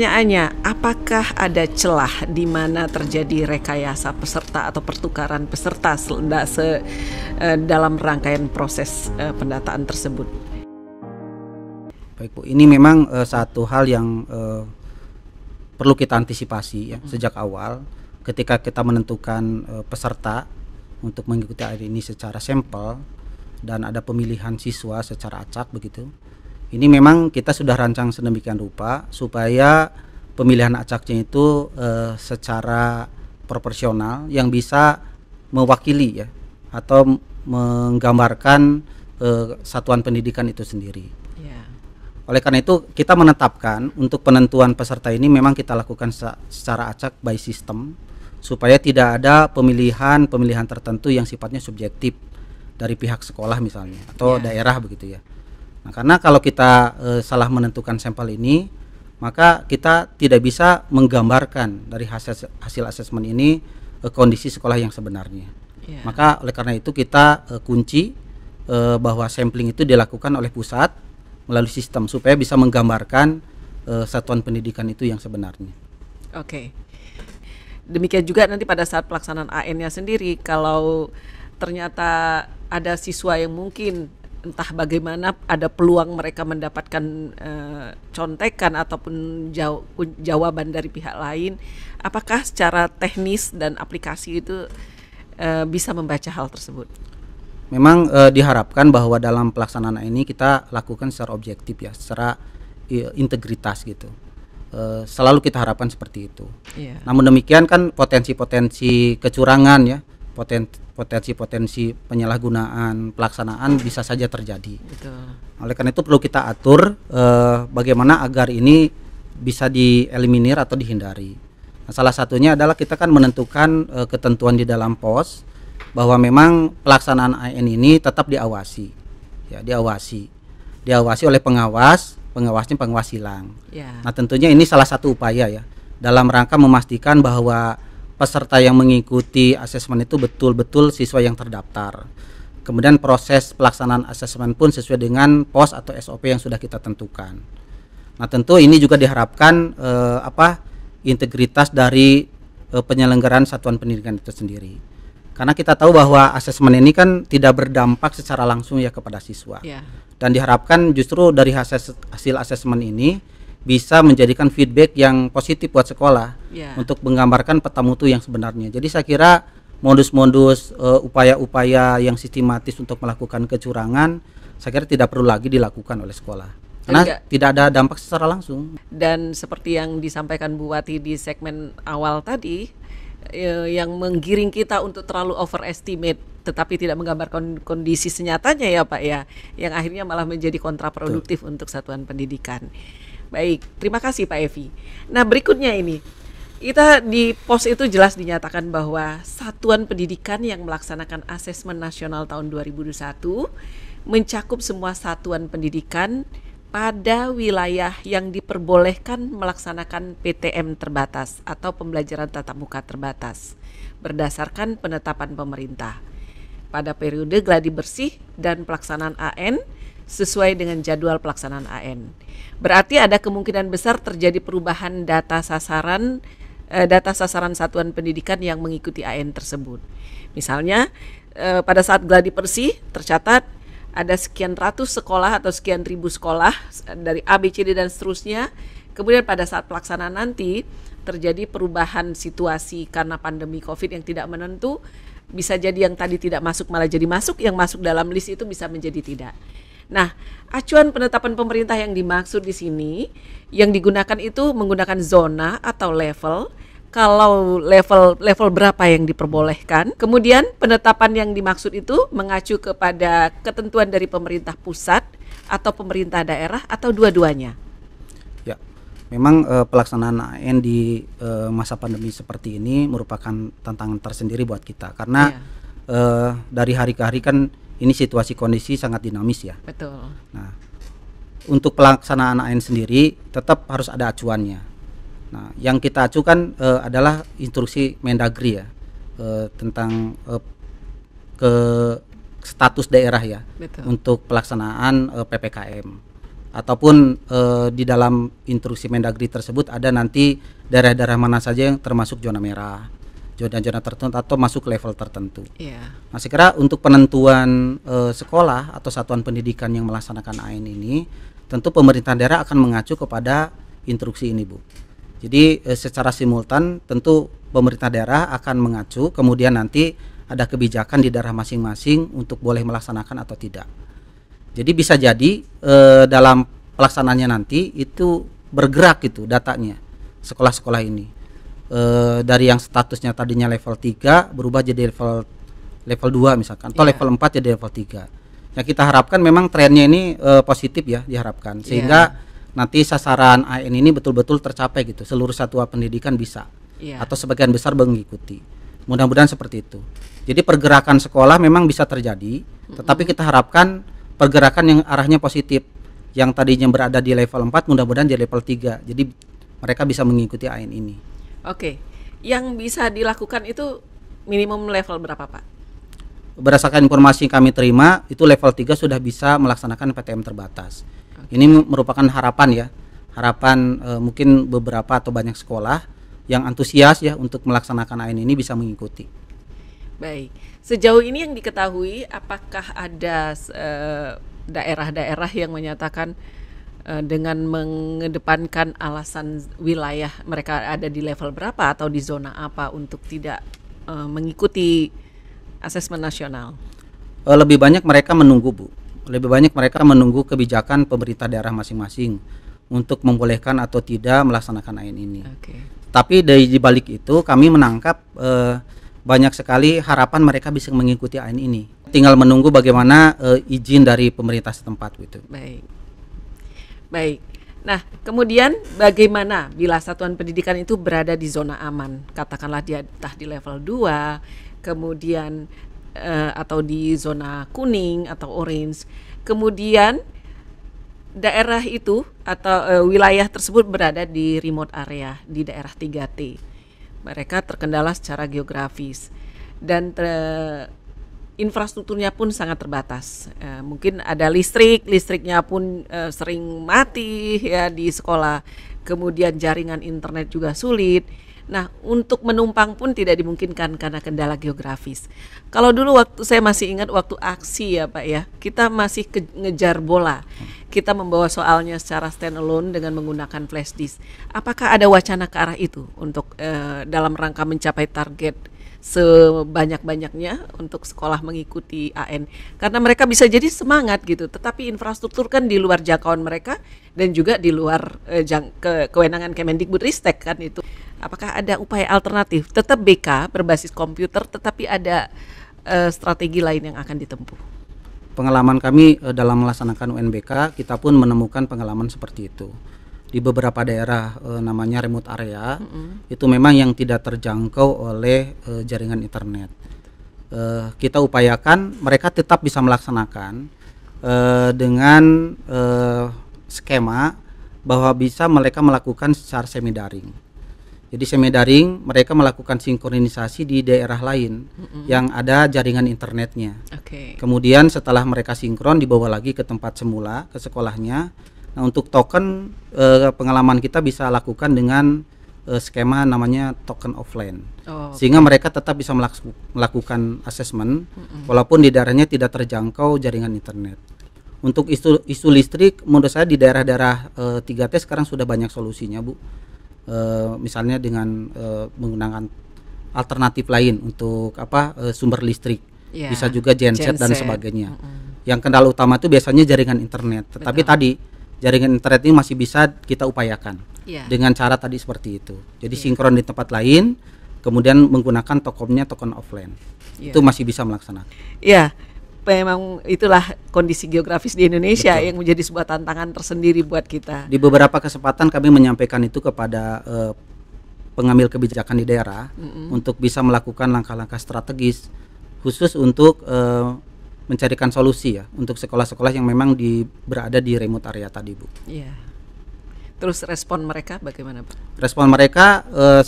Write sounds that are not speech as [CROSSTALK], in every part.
Pertanyaannya, apakah ada celah di mana terjadi rekayasa peserta atau pertukaran peserta se e, dalam rangkaian proses e, pendataan tersebut? Baik Bu, ini memang uh, satu hal yang uh, perlu kita antisipasi ya hmm. sejak awal ketika kita menentukan uh, peserta untuk mengikuti hari ini secara sampel dan ada pemilihan siswa secara acak begitu ini memang kita sudah rancang sedemikian rupa supaya pemilihan acaknya itu eh, secara proporsional yang bisa mewakili ya atau menggambarkan eh, satuan pendidikan itu sendiri. Yeah. Oleh karena itu kita menetapkan untuk penentuan peserta ini memang kita lakukan secara, acak by system supaya tidak ada pemilihan-pemilihan tertentu yang sifatnya subjektif dari pihak sekolah misalnya atau yeah. daerah begitu ya. Nah, karena kalau kita e, salah menentukan sampel ini, maka kita tidak bisa menggambarkan dari hasil hasil asesmen ini e, kondisi sekolah yang sebenarnya. Yeah. Maka oleh karena itu kita e, kunci e, bahwa sampling itu dilakukan oleh pusat melalui sistem supaya bisa menggambarkan e, satuan pendidikan itu yang sebenarnya. Oke. Okay. Demikian juga nanti pada saat pelaksanaan AN-nya sendiri kalau ternyata ada siswa yang mungkin entah bagaimana ada peluang mereka mendapatkan uh, contekan ataupun jaw jawaban dari pihak lain apakah secara teknis dan aplikasi itu uh, bisa membaca hal tersebut memang uh, diharapkan bahwa dalam pelaksanaan ini kita lakukan secara objektif ya secara integritas gitu uh, selalu kita harapkan seperti itu yeah. namun demikian kan potensi-potensi kecurangan ya potensi potensi-potensi penyalahgunaan pelaksanaan bisa saja terjadi. Betul. Oleh karena itu perlu kita atur eh, bagaimana agar ini bisa dieliminir atau dihindari. Nah, salah satunya adalah kita kan menentukan eh, ketentuan di dalam pos bahwa memang pelaksanaan AN ini tetap diawasi, ya diawasi, diawasi oleh pengawas, pengawasnya pengawas hilang. Yeah. Nah tentunya ini salah satu upaya ya dalam rangka memastikan bahwa peserta yang mengikuti asesmen itu betul-betul siswa yang terdaftar. Kemudian proses pelaksanaan asesmen pun sesuai dengan pos atau SOP yang sudah kita tentukan. Nah, tentu ini juga diharapkan eh, apa integritas dari eh, penyelenggaraan satuan pendidikan itu sendiri. Karena kita tahu bahwa asesmen ini kan tidak berdampak secara langsung ya kepada siswa. Yeah. Dan diharapkan justru dari hasil, hasil asesmen ini bisa menjadikan feedback yang positif buat sekolah yeah. untuk menggambarkan peta mutu yang sebenarnya. Jadi saya kira modus-modus upaya eh, upaya-upaya yang sistematis untuk melakukan kecurangan saya kira tidak perlu lagi dilakukan oleh sekolah karena Enggak. tidak ada dampak secara langsung. Dan seperti yang disampaikan Bu Wati di segmen awal tadi, eh, yang menggiring kita untuk terlalu overestimate tetapi tidak menggambarkan kondisi senyatanya ya Pak ya, yang akhirnya malah menjadi kontraproduktif Tuh. untuk satuan pendidikan. Baik, terima kasih Pak Evi. Nah, berikutnya ini kita di pos itu jelas dinyatakan bahwa satuan pendidikan yang melaksanakan asesmen nasional tahun 2021 mencakup semua satuan pendidikan pada wilayah yang diperbolehkan melaksanakan PTM terbatas atau pembelajaran tatap muka terbatas berdasarkan penetapan pemerintah pada periode gladi bersih dan pelaksanaan AN sesuai dengan jadwal pelaksanaan AN. Berarti ada kemungkinan besar terjadi perubahan data sasaran eh, data sasaran satuan pendidikan yang mengikuti AN tersebut. Misalnya eh, pada saat gladi bersih tercatat ada sekian ratus sekolah atau sekian ribu sekolah dari ABCD dan seterusnya. Kemudian pada saat pelaksanaan nanti terjadi perubahan situasi karena pandemi COVID yang tidak menentu bisa jadi yang tadi tidak masuk malah jadi masuk, yang masuk dalam list itu bisa menjadi tidak. Nah, acuan penetapan pemerintah yang dimaksud di sini yang digunakan itu menggunakan zona atau level kalau level level berapa yang diperbolehkan. Kemudian penetapan yang dimaksud itu mengacu kepada ketentuan dari pemerintah pusat atau pemerintah daerah atau dua-duanya. Ya. Memang e, pelaksanaan AN di e, masa pandemi seperti ini merupakan tantangan tersendiri buat kita karena ya. e, dari hari ke hari kan ini situasi kondisi sangat dinamis ya. Betul. Nah, untuk pelaksanaan AN sendiri tetap harus ada acuannya. Nah, yang kita acukan e, eh, adalah instruksi Mendagri ya e, tentang e, ke status daerah ya Betul. untuk pelaksanaan e, PPKM ataupun e, di dalam instruksi Mendagri tersebut ada nanti daerah-daerah mana saja yang termasuk zona merah zona-zona tertentu atau masuk level tertentu. Yeah. Nah, saya kira untuk penentuan e, sekolah atau satuan pendidikan yang melaksanakan AN ini, tentu pemerintah daerah akan mengacu kepada instruksi ini, Bu. Jadi e, secara simultan tentu pemerintah daerah akan mengacu, kemudian nanti ada kebijakan di daerah masing-masing untuk boleh melaksanakan atau tidak. Jadi bisa jadi e, dalam pelaksanaannya nanti itu bergerak gitu datanya sekolah-sekolah ini e, dari yang statusnya tadinya level 3 berubah jadi level level 2 misalkan atau iya. level 4 jadi level 3. Yang kita harapkan memang trennya ini e, positif ya diharapkan iya. sehingga yeah. nanti sasaran AN ini betul-betul tercapai gitu. Seluruh satwa pendidikan bisa yeah. atau sebagian besar mengikuti. Mudah-mudahan seperti itu. Jadi pergerakan sekolah memang bisa terjadi, tetapi kita harapkan pergerakan yang arahnya positif. Yang tadinya berada di level 4 mudah-mudahan jadi level 3. Jadi mereka bisa mengikuti AIN ini. Oke, yang bisa dilakukan itu minimum level berapa Pak? Berdasarkan informasi yang kami terima, itu level 3 sudah bisa melaksanakan PTM terbatas. Okay. Ini merupakan harapan ya, harapan e, mungkin beberapa atau banyak sekolah yang antusias ya untuk melaksanakan AN ini bisa mengikuti. Baik, sejauh ini yang diketahui apakah ada eh, daerah-daerah yang menyatakan Eh, dengan mengedepankan alasan wilayah mereka ada di level berapa atau di zona apa untuk tidak eh, mengikuti asesmen nasional? Eh, lebih banyak mereka menunggu bu, lebih banyak mereka menunggu kebijakan pemerintah daerah masing-masing untuk membolehkan atau tidak melaksanakan AIN ini. Okay. Tapi dari dibalik itu kami menangkap uh, banyak sekali harapan mereka bisa mengikuti AIN ini. Tinggal menunggu bagaimana uh, izin dari pemerintah setempat gitu. Baik. Baik. Nah, kemudian bagaimana bila satuan pendidikan itu berada di zona aman? Katakanlah dia entah di level 2, kemudian eh, atau di zona kuning atau orange. Kemudian daerah itu atau eh, wilayah tersebut berada di remote area di daerah 3T. Mereka terkendala secara geografis dan ter eh, infrastrukturnya pun sangat terbatas. E, mungkin ada listrik, listriknya pun e, sering mati ya di sekolah. Kemudian jaringan internet juga sulit. Nah, untuk menumpang pun tidak dimungkinkan karena kendala geografis. Kalau dulu waktu saya masih ingat waktu aksi ya Pak ya, kita masih ke, ngejar bola. Kita membawa soalnya secara stand alone dengan menggunakan flash disk. Apakah ada wacana ke arah itu untuk e, dalam rangka mencapai target sebanyak-banyaknya untuk sekolah mengikuti AN karena mereka bisa jadi semangat gitu tetapi infrastruktur kan di luar jangkauan mereka dan juga di luar eh, jang, ke, kewenangan Kemendikbudristek kan itu apakah ada upaya alternatif tetap BK berbasis komputer tetapi ada eh, strategi lain yang akan ditempuh pengalaman kami eh, dalam melaksanakan UNBK kita pun menemukan pengalaman seperti itu di beberapa daerah e, namanya remote area mm -hmm. itu memang yang tidak terjangkau oleh e, jaringan internet. E, kita upayakan mereka tetap bisa melaksanakan e, dengan e, skema bahwa bisa mereka melakukan secara semi daring. Jadi semi daring mereka melakukan sinkronisasi di daerah lain mm -hmm. yang ada jaringan internetnya. Okay. Kemudian setelah mereka sinkron dibawa lagi ke tempat semula ke sekolahnya Nah, untuk token eh, pengalaman kita bisa lakukan dengan eh, skema namanya token offline. Oh, okay. Sehingga mereka tetap bisa melaku melakukan asesmen mm -hmm. walaupun di daerahnya tidak terjangkau jaringan internet. Untuk isu isu listrik menurut saya di daerah-daerah eh, 3T sekarang sudah banyak solusinya, Bu. Eh, misalnya dengan eh, menggunakan alternatif lain untuk apa eh, sumber listrik. Yeah. Bisa juga genset, genset. dan sebagainya. Mm -hmm. Yang kendala utama itu biasanya jaringan internet. Tetapi Betul. tadi jaringan internet ini masih bisa kita upayakan yeah. dengan cara tadi seperti itu. Jadi yeah. sinkron di tempat lain, kemudian menggunakan tokomnya token offline. Yeah. Itu masih bisa melaksanakan. Iya. Yeah memang itulah kondisi geografis di Indonesia Betul. yang menjadi sebuah tantangan tersendiri buat kita. Di beberapa kesempatan kami menyampaikan itu kepada uh, pengambil kebijakan di daerah mm -hmm. untuk bisa melakukan langkah-langkah strategis khusus untuk uh, mencarikan solusi ya untuk sekolah-sekolah yang memang di, berada di remote area tadi Bu. Iya. Terus respon mereka bagaimana Pak? Respon mereka eh,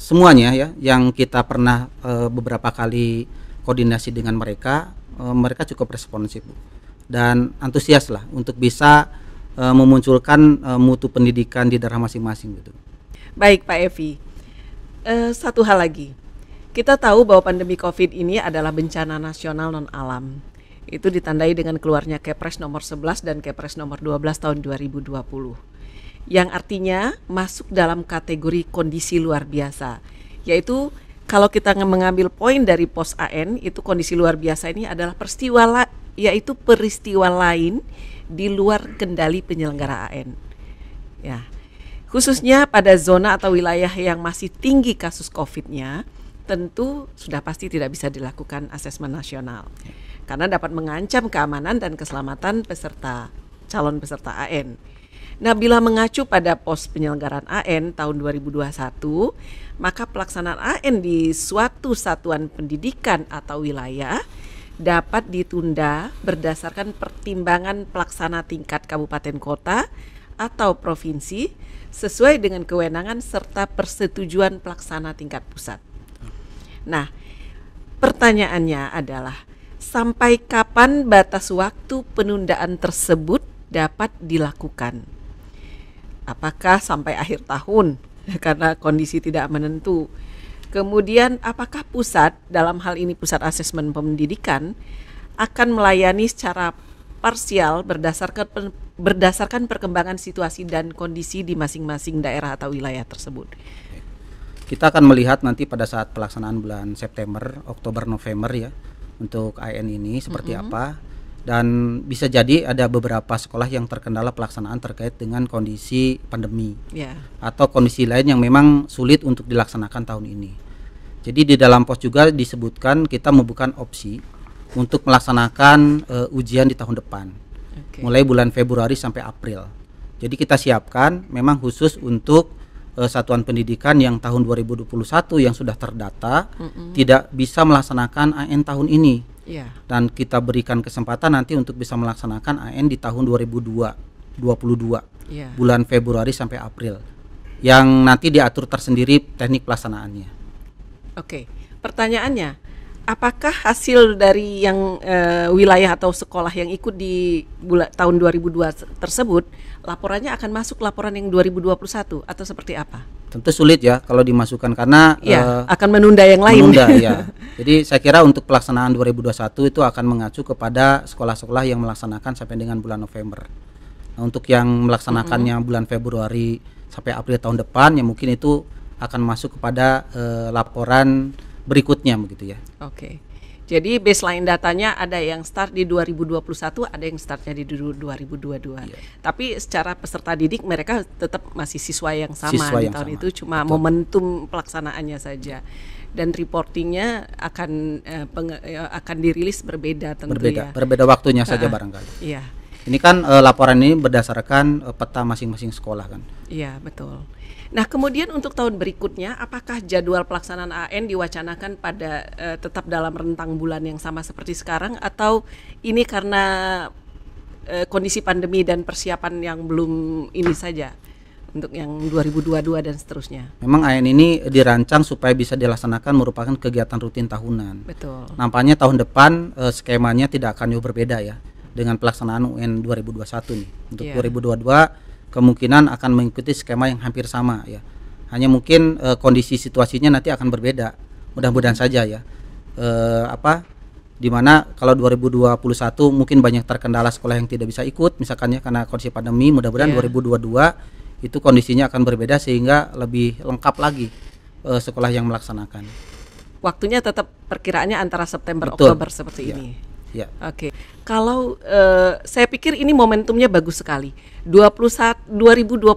semuanya ya yang kita pernah eh, beberapa kali koordinasi dengan mereka, eh, mereka cukup responsif Bu. Dan antusias lah untuk bisa memunculkan mutu pendidikan di daerah masing-masing gitu. Baik Pak Evi. satu hal lagi kita tahu bahwa pandemi COVID ini adalah bencana nasional non alam. Itu ditandai dengan keluarnya Kepres nomor 11 dan Kepres nomor 12 tahun 2020. Yang artinya masuk dalam kategori kondisi luar biasa, yaitu kalau kita mengambil poin dari pos AN itu kondisi luar biasa ini adalah peristiwa la, yaitu peristiwa lain di luar kendali penyelenggara AN. Ya. Khususnya pada zona atau wilayah yang masih tinggi kasus Covid-nya, tentu sudah pasti tidak bisa dilakukan asesmen nasional ya. karena dapat mengancam keamanan dan keselamatan peserta calon peserta AN. Nah, bila mengacu pada pos penyelenggaraan AN tahun 2021, maka pelaksanaan AN di suatu satuan pendidikan atau wilayah dapat ditunda berdasarkan pertimbangan pelaksana tingkat kabupaten kota atau provinsi sesuai dengan kewenangan serta persetujuan pelaksana tingkat pusat. Nah, pertanyaannya adalah sampai kapan batas waktu penundaan tersebut dapat dilakukan? Apakah sampai akhir tahun [LAUGHS] karena kondisi tidak menentu? Kemudian apakah pusat dalam hal ini pusat asesmen pendidikan akan melayani secara parsial berdasarkan berdasarkan perkembangan situasi dan kondisi di masing-masing daerah atau wilayah tersebut? kita akan melihat nanti pada saat pelaksanaan bulan September, Oktober, November ya untuk IN ini seperti mm -hmm. apa dan bisa jadi ada beberapa sekolah yang terkendala pelaksanaan terkait dengan kondisi pandemi yeah. atau kondisi lain yang memang sulit untuk dilaksanakan tahun ini. Jadi di dalam pos juga disebutkan kita membuka opsi untuk melaksanakan uh, ujian di tahun depan, okay. mulai bulan Februari sampai April. Jadi kita siapkan memang khusus untuk uh, satuan pendidikan yang tahun 2021 yang sudah terdata mm -hmm. tidak bisa melaksanakan AN tahun ini. Yeah. Dan kita berikan kesempatan nanti untuk bisa melaksanakan AN di tahun 2022 yeah. Iya. bulan Februari sampai April, yang nanti diatur tersendiri teknik pelaksanaannya. Oke, okay. pertanyaannya, apakah hasil dari yang uh, wilayah atau sekolah yang ikut di bulan tahun 2002 tersebut laporannya akan masuk laporan yang 2021 atau seperti apa? Tentu sulit ya kalau dimasukkan karena ya, uh, akan menunda yang lain. Menunda [LAUGHS] ya. Jadi saya kira untuk pelaksanaan 2021 itu akan mengacu kepada sekolah-sekolah yang melaksanakan sampai dengan bulan November. Nah, untuk yang melaksanakannya mm -hmm. bulan Februari sampai April tahun depan ya mungkin itu akan masuk kepada uh, laporan berikutnya begitu ya. Oke. Jadi baseline datanya ada yang start di 2021, ada yang startnya di 2022. Iya. Tapi secara peserta didik mereka tetap masih siswa yang sama siswa di tahun sama. itu, cuma Betul. momentum pelaksanaannya saja. Dan reportingnya akan eh, eh akan dirilis berbeda tentunya. berbeda, ya. Berbeda waktunya saja barangkali. Iya. Ini kan e, laporan ini berdasarkan e, peta masing-masing sekolah kan. Iya, betul. Nah, kemudian untuk tahun berikutnya, apakah jadwal pelaksanaan AN diwacanakan pada e, tetap dalam rentang bulan yang sama seperti sekarang atau ini karena e, kondisi pandemi dan persiapan yang belum ini saja? untuk yang 2022 dan seterusnya. Memang AN ini dirancang supaya bisa dilaksanakan merupakan kegiatan rutin tahunan. Betul. Nampaknya tahun depan e, skemanya tidak akan berbeda ya dengan pelaksanaan UN 2021 nih. Untuk yeah. 2022 kemungkinan akan mengikuti skema yang hampir sama ya. Hanya mungkin e, kondisi situasinya nanti akan berbeda. Mudah-mudahan saja ya. E, apa dimana kalau 2021 mungkin banyak terkendala sekolah yang tidak bisa ikut misalkan ya, karena kondisi pandemi mudah-mudahan yeah. 2022 itu kondisinya akan berbeda sehingga lebih lengkap lagi e, sekolah yang melaksanakan. Waktunya tetap perkiraannya antara September Oktober seperti ya. ini. Ya. Oke. Okay. Kalau uh, saya pikir ini momentumnya bagus sekali. 21 2021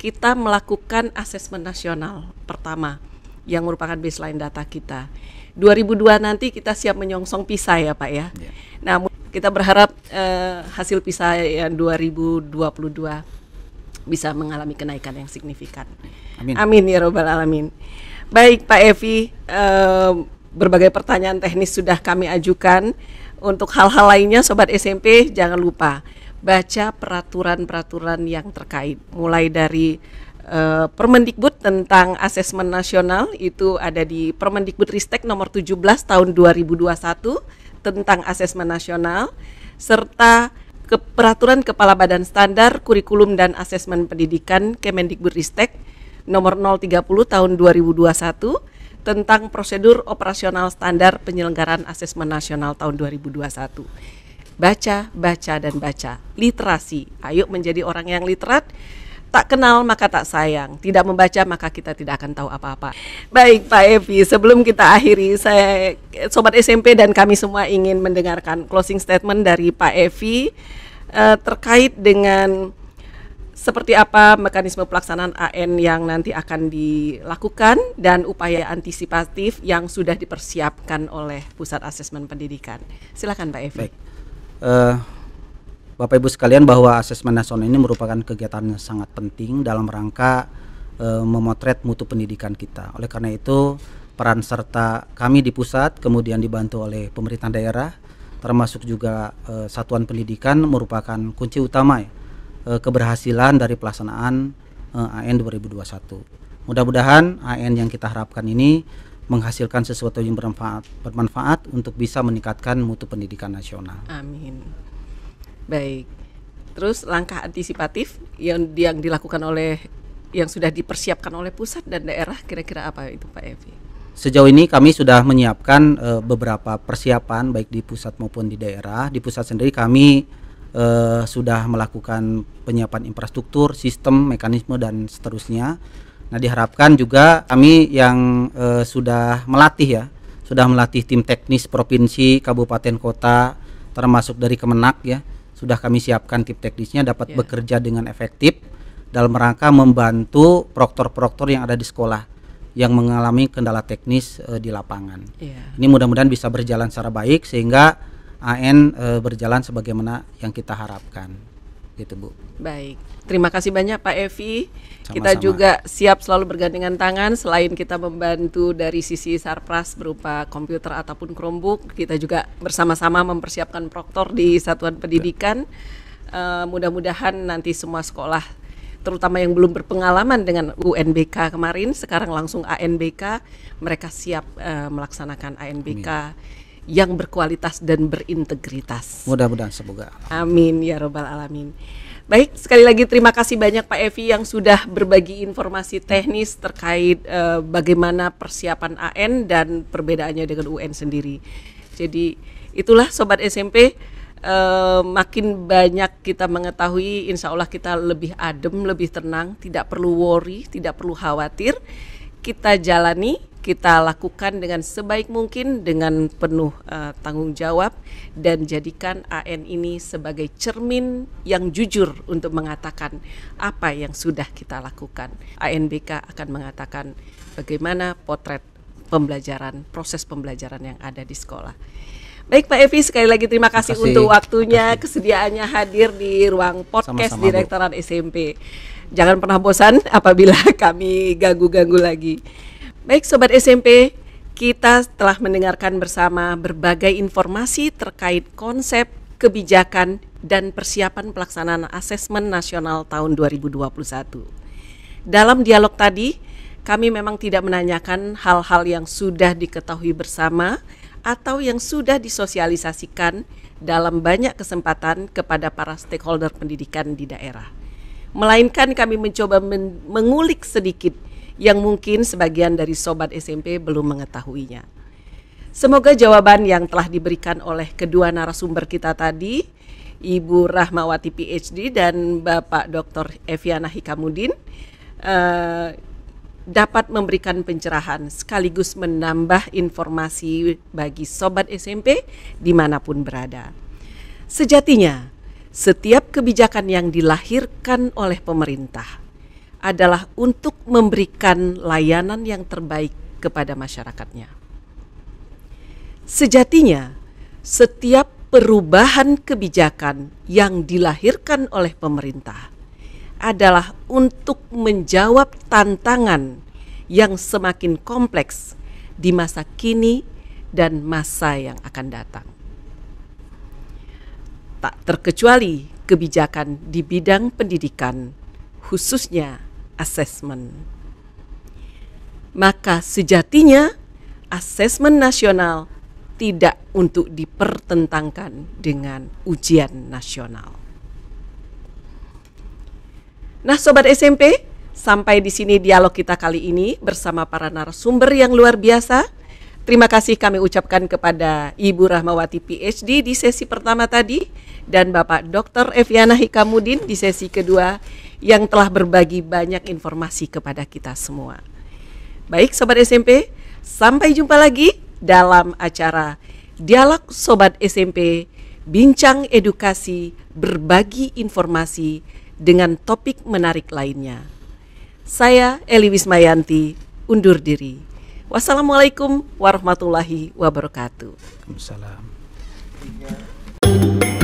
kita melakukan asesmen nasional pertama yang merupakan baseline data kita. 2002 nanti kita siap menyongsong PISA ya Pak ya. ya. Nah kita berharap uh, hasil PISA yang 2022 bisa mengalami kenaikan yang signifikan. Amin. Amin ya robbal alamin. Baik Pak Evi, uh, berbagai pertanyaan teknis sudah kami ajukan. Untuk hal-hal lainnya sobat SMP jangan lupa baca peraturan-peraturan yang terkait mulai dari uh, Permendikbud tentang asesmen nasional itu ada di Permendikbud Ristek nomor 17 tahun 2021 tentang asesmen nasional serta ke peraturan Kepala Badan Standar Kurikulum dan Asesmen Pendidikan Kemendikbud Ristek nomor 030 tahun 2021 tentang prosedur operasional standar penyelenggaraan asesmen nasional tahun 2021. Baca, baca dan baca. Literasi. Ayo menjadi orang yang literat. Tak kenal maka tak sayang, tidak membaca maka kita tidak akan tahu apa-apa. Baik Pak Evi, sebelum kita akhiri, saya sobat SMP dan kami semua ingin mendengarkan closing statement dari Pak Evi eh, terkait dengan seperti apa mekanisme pelaksanaan AN yang nanti akan dilakukan dan upaya antisipatif yang sudah dipersiapkan oleh Pusat Asesmen Pendidikan. Silakan Pak Evi. Baik. Uh, Bapak Ibu sekalian bahwa asesmen nasional ini merupakan kegiatan yang sangat penting dalam rangka eh, memotret mutu pendidikan kita. Oleh karena itu, peran serta kami di pusat kemudian dibantu oleh pemerintah daerah termasuk juga uh, satuan pendidikan merupakan kunci utama ya uh, keberhasilan dari pelaksanaan uh, AN 2021. Mudah-mudahan AN yang kita harapkan ini menghasilkan sesuatu yang bermanfaat, bermanfaat untuk bisa meningkatkan mutu pendidikan nasional. Amin. Baik. Terus langkah antisipatif yang yang dilakukan oleh yang sudah dipersiapkan oleh pusat dan daerah kira-kira apa itu Pak Evi? Sejauh ini kami sudah menyiapkan e, beberapa persiapan baik di pusat maupun di daerah. Di pusat sendiri kami uh, sudah melakukan penyiapan infrastruktur, sistem, mekanisme dan seterusnya. Nah, diharapkan juga kami yang uh, sudah melatih ya, sudah melatih tim teknis provinsi, kabupaten, kota termasuk dari Kemenak ya, sudah kami siapkan tim teknisnya dapat yeah. bekerja dengan efektif dalam rangka membantu proktor-proktor yang ada di sekolah yang mengalami kendala teknis uh, di lapangan. Yeah. Ini mudah-mudahan bisa berjalan secara baik sehingga AN e, berjalan sebagaimana yang kita harapkan gitu Bu. Baik, terima kasih banyak Pak Evi. Sama-sama. Kita juga siap selalu bergandengan tangan selain kita membantu dari sisi sarpras berupa komputer ataupun Chromebook, kita juga bersama-sama mempersiapkan proktor di satuan pendidikan. E, mudah-mudahan nanti semua sekolah terutama yang belum berpengalaman dengan UNBK kemarin sekarang langsung ANBK mereka siap uh, melaksanakan ANBK. Amin yang berkualitas dan berintegritas. Mudah-mudahan semoga. Amin ya robbal alamin. Baik, sekali lagi terima kasih banyak Pak Evi yang sudah berbagi informasi teknis terkait uh, bagaimana persiapan AN dan perbedaannya dengan UN sendiri. Jadi itulah sobat SMP uh, eh, makin banyak kita mengetahui, insya Allah kita lebih adem, lebih tenang, tidak perlu worry, tidak perlu khawatir. Kita jalani kita lakukan dengan sebaik mungkin dengan penuh uh, tanggung jawab dan jadikan AN ini sebagai cermin yang jujur untuk mengatakan apa yang sudah kita lakukan. ANBK akan mengatakan bagaimana potret pembelajaran, proses pembelajaran yang ada di sekolah. Baik Pak Evi, sekali lagi terima kasih, terima kasih. untuk waktunya, kesediaannya hadir di ruang podcast sama Direktorat SMP. Jangan pernah bosan apabila [LAUGHS] kami ganggu-ganggu lagi. Baik Sobat SMP, kita telah mendengarkan bersama berbagai informasi terkait konsep, kebijakan, dan persiapan pelaksanaan asesmen nasional tahun 2021. Dalam dialog tadi, kami memang tidak menanyakan hal-hal yang sudah diketahui bersama atau yang sudah disosialisasikan dalam banyak kesempatan kepada para stakeholder pendidikan di daerah. Melainkan kami mencoba mengulik sedikit yang mungkin sebagian dari sobat SMP belum mengetahuinya. Semoga jawaban yang telah diberikan oleh kedua narasumber kita tadi, Ibu Rahmawati PhD dan Bapak Dr. Eviana Hikamudin, uh, dapat memberikan pencerahan sekaligus menambah informasi bagi sobat SMP dimanapun berada. Sejatinya, setiap kebijakan yang dilahirkan oleh pemerintah adalah untuk memberikan layanan yang terbaik kepada masyarakatnya. Sejatinya, setiap perubahan kebijakan yang dilahirkan oleh pemerintah adalah untuk menjawab tantangan yang semakin kompleks di masa kini dan masa yang akan datang. Tak terkecuali kebijakan di bidang pendidikan, khususnya assessment. Maka sejatinya asesmen nasional tidak untuk dipertentangkan dengan ujian nasional. Nah, sobat SMP, sampai di sini dialog kita kali ini bersama para narasumber yang luar biasa. Terima kasih kami ucapkan kepada Ibu Rahmawati PhD di sesi pertama tadi dan Bapak Dr. Eviana Hikamudin di sesi kedua yang telah berbagi banyak informasi kepada kita semua. Baik Sobat SMP, sampai jumpa lagi dalam acara Dialog Sobat SMP Bincang Edukasi Berbagi Informasi dengan topik menarik lainnya. Saya Eli Wismayanti undur diri. Wassalamualaikum warahmatullahi wabarakatuh. Waalaikumsalam.